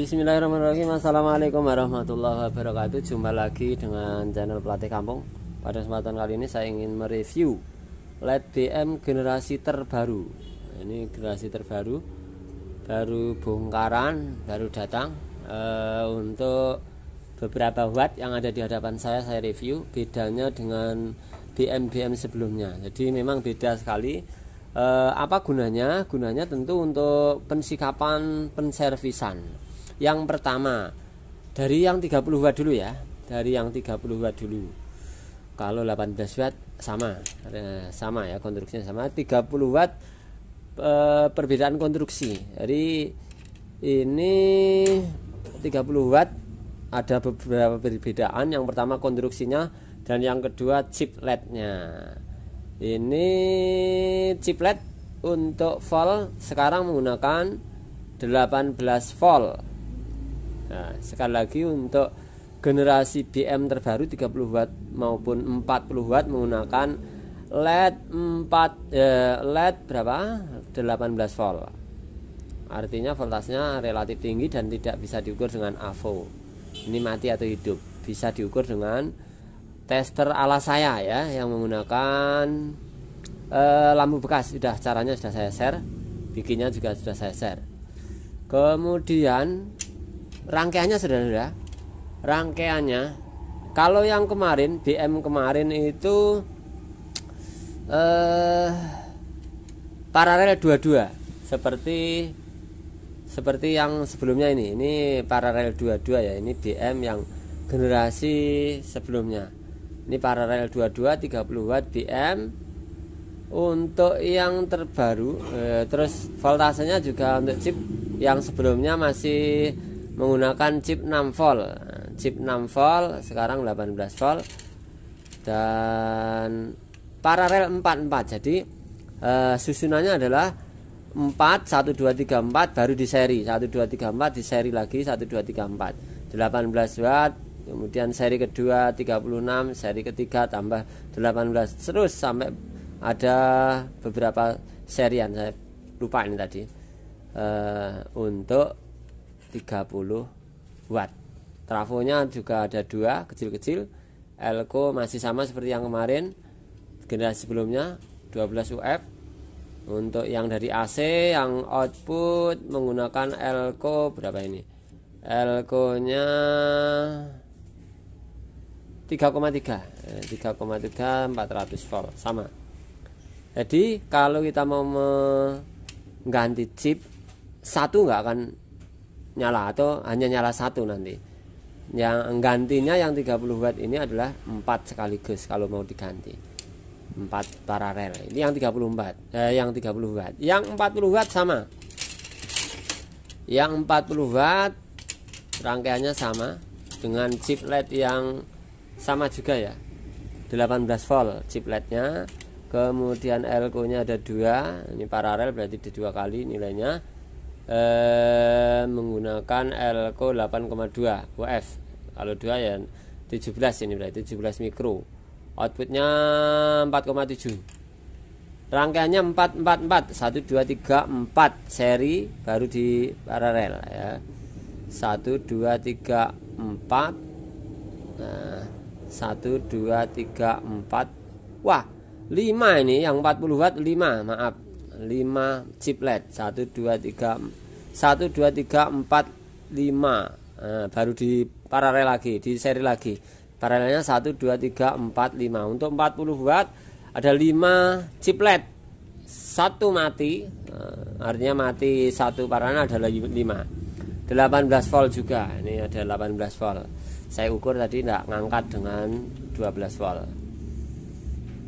Bismillahirrahmanirrahim Assalamualaikum warahmatullahi wabarakatuh Jumpa lagi dengan channel Pelatih Kampung Pada kesempatan kali ini saya ingin mereview LED bm generasi terbaru Ini generasi terbaru Baru bongkaran Baru datang e, Untuk beberapa watt yang ada di hadapan saya Saya review bedanya dengan bm bm sebelumnya Jadi memang beda sekali e, Apa gunanya? Gunanya tentu untuk pensikapan penservisan yang pertama, dari yang 30 watt dulu ya, dari yang 30 watt dulu. Kalau 18 watt sama, eh, sama ya konstruksinya sama. 30 watt eh, perbedaan konstruksi. Jadi ini 30 watt ada beberapa perbedaan. Yang pertama konstruksinya dan yang kedua chip LED-nya. Ini chip LED untuk volt sekarang menggunakan 18 volt Nah, sekali lagi untuk generasi BM terbaru 30 watt maupun 40 watt menggunakan LED 4 eh, LED berapa? 18 volt. Artinya voltasnya relatif tinggi dan tidak bisa diukur dengan AVO. Ini mati atau hidup. Bisa diukur dengan tester ala saya ya yang menggunakan eh, lampu bekas. Sudah caranya sudah saya share, bikinnya juga sudah saya share. Kemudian rangkaiannya sudah sudah rangkaiannya kalau yang kemarin BM kemarin itu eh, paralel dua seperti seperti yang sebelumnya ini ini paralel dua ya ini BM yang generasi sebelumnya ini paralel 22 30 watt BM untuk yang terbaru eh, terus voltasenya juga untuk chip yang sebelumnya masih menggunakan chip 6 volt chip 6 volt sekarang 18 volt dan paralel 44 jadi e, susunannya adalah 4 1 2 3 4 baru di seri 1 2 3 4 di seri lagi 1 2 3 4 18 watt kemudian seri kedua 36 seri ketiga tambah 18 terus sampai ada beberapa serian saya lupa ini tadi e, untuk 30 watt trafonya juga ada dua kecil-kecil elko masih sama seperti yang kemarin generasi sebelumnya 12 UF untuk yang dari AC yang output menggunakan elko berapa ini elko nya 3,3 3,3 400 volt sama jadi kalau kita mau mengganti chip satu nggak akan nyala atau hanya nyala satu nanti yang gantinya yang 30 watt ini adalah 4 sekaligus kalau mau diganti 4 paralel ini yang 34 eh, yang 30 watt yang 40 watt sama yang 40 watt rangkaiannya sama dengan chip LED yang sama juga ya 18 volt chip lednya kemudian elko nya ada dua ini paralel berarti di dua kali nilainya eh, menggunakan elko 8,2 WF kalau 2 ya 17 ini berarti 17 mikro outputnya 4,7 rangkaiannya 444 1234 seri baru di paralel ya 1234 1234 nah wah 5 ini yang 40 watt 5 maaf 5 chiplet 1 2 3 1 2 3 4 5 nah, baru di paralel lagi di seri lagi paralelnya 1 2 3 4 5 untuk 40 watt ada 5 chiplet satu mati nah, artinya mati satu paralel ada 5 18 volt juga ini ada 18 volt saya ukur tadi tidak ngangkat dengan 12 volt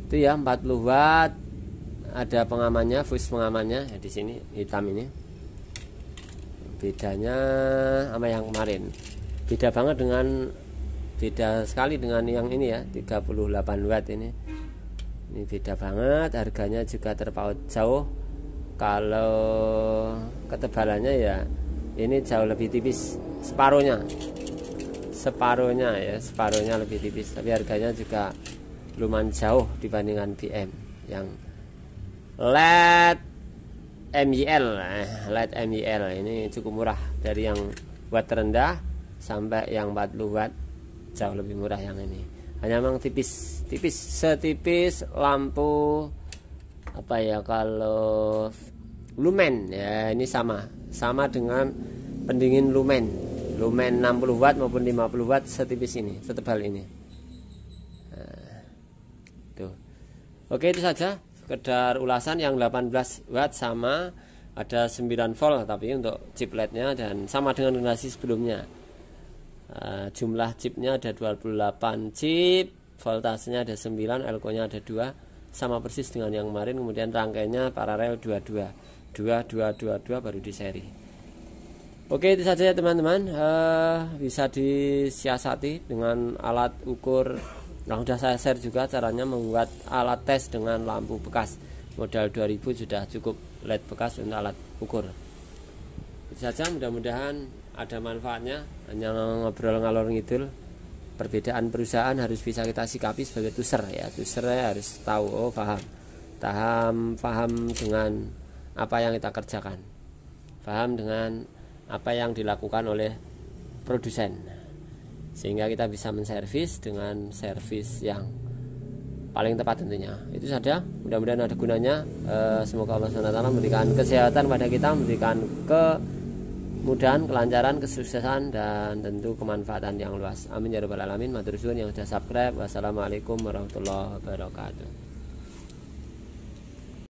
itu ya 40 watt ada pengamannya fuse pengamannya ya, di sini hitam ini bedanya sama yang kemarin beda banget dengan beda sekali dengan yang ini ya 38 watt ini ini beda banget harganya juga terpaut jauh kalau ketebalannya ya ini jauh lebih tipis separuhnya separuhnya ya separuhnya lebih tipis tapi harganya juga lumayan jauh dibandingkan BM yang LED MIL eh, LED MIL ini cukup murah dari yang watt rendah sampai yang 40 watt jauh lebih murah yang ini hanya memang tipis tipis setipis lampu apa ya kalau lumen ya ini sama sama dengan pendingin lumen lumen 60 watt maupun 50 watt setipis ini setebal ini nah, tuh oke itu saja sekedar ulasan yang 18 watt sama ada 9 volt tapi untuk chip lednya dan sama dengan generasi sebelumnya. Uh, jumlah chipnya ada 28 chip, voltasenya ada 9, elko-nya ada 2, sama persis dengan yang kemarin. Kemudian rangkainya paralel 22. 2222 baru di seri. Oke, itu saja ya teman-teman. Uh, bisa disiasati dengan alat ukur Nah, sudah saya share juga caranya membuat alat tes dengan lampu bekas. Modal 2000 sudah cukup LED bekas untuk alat ukur. Itu saja mudah-mudahan ada manfaatnya. Hanya ngobrol ngalor ngidul. Perbedaan perusahaan harus bisa kita sikapi sebagai tuser ya. Tuser ya harus tahu, oh paham. Paham, paham dengan apa yang kita kerjakan. Paham dengan apa yang dilakukan oleh produsen sehingga kita bisa menservis dengan servis yang paling tepat tentunya itu saja mudah-mudahan ada gunanya eh, semoga Allah SWT memberikan kesehatan pada kita memberikan kemudahan kelancaran kesuksesan dan tentu kemanfaatan yang luas amin ya rabbal alamin matur yang sudah subscribe wassalamualaikum warahmatullahi wabarakatuh